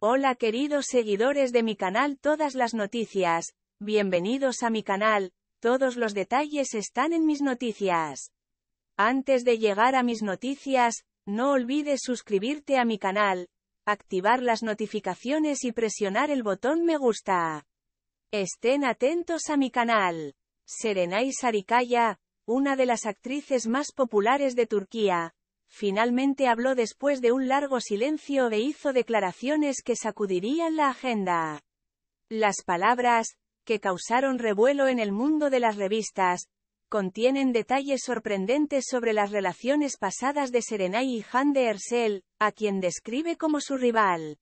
Hola queridos seguidores de mi canal Todas las Noticias, bienvenidos a mi canal, todos los detalles están en mis noticias. Antes de llegar a mis noticias, no olvides suscribirte a mi canal, activar las notificaciones y presionar el botón me gusta. Estén atentos a mi canal. Serenay Sarikaya, una de las actrices más populares de Turquía, finalmente habló después de un largo silencio e hizo declaraciones que sacudirían la agenda. Las palabras, que causaron revuelo en el mundo de las revistas, contienen detalles sorprendentes sobre las relaciones pasadas de Serenay y Han de Ersel, a quien describe como su rival.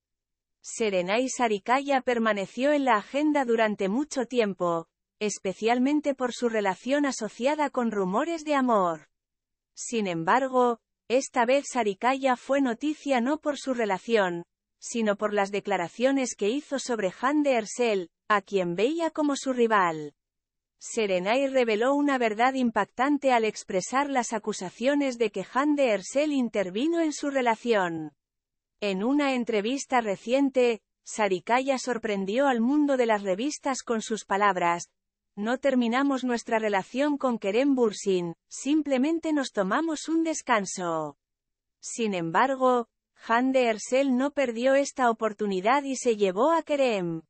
Serenay Sarikaya permaneció en la agenda durante mucho tiempo, especialmente por su relación asociada con rumores de amor. Sin embargo, esta vez Sarikaya fue noticia no por su relación, sino por las declaraciones que hizo sobre Han de Ersel, a quien veía como su rival. Serenay reveló una verdad impactante al expresar las acusaciones de que Han de Ersel intervino en su relación. En una entrevista reciente, Sarikaya sorprendió al mundo de las revistas con sus palabras, no terminamos nuestra relación con Kerem Bursin, simplemente nos tomamos un descanso. Sin embargo, Hande Ersel no perdió esta oportunidad y se llevó a Kerem.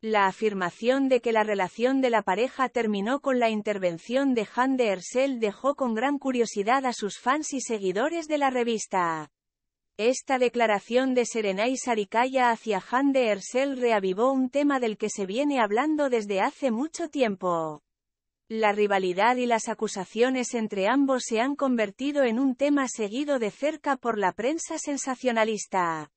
La afirmación de que la relación de la pareja terminó con la intervención de Hande Ersel dejó con gran curiosidad a sus fans y seguidores de la revista. Esta declaración de Serenay Sarikaya hacia Han de Ersel reavivó un tema del que se viene hablando desde hace mucho tiempo. La rivalidad y las acusaciones entre ambos se han convertido en un tema seguido de cerca por la prensa sensacionalista.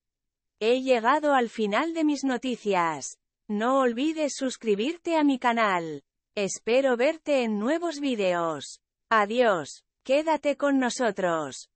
He llegado al final de mis noticias. No olvides suscribirte a mi canal. Espero verte en nuevos videos. Adiós. Quédate con nosotros.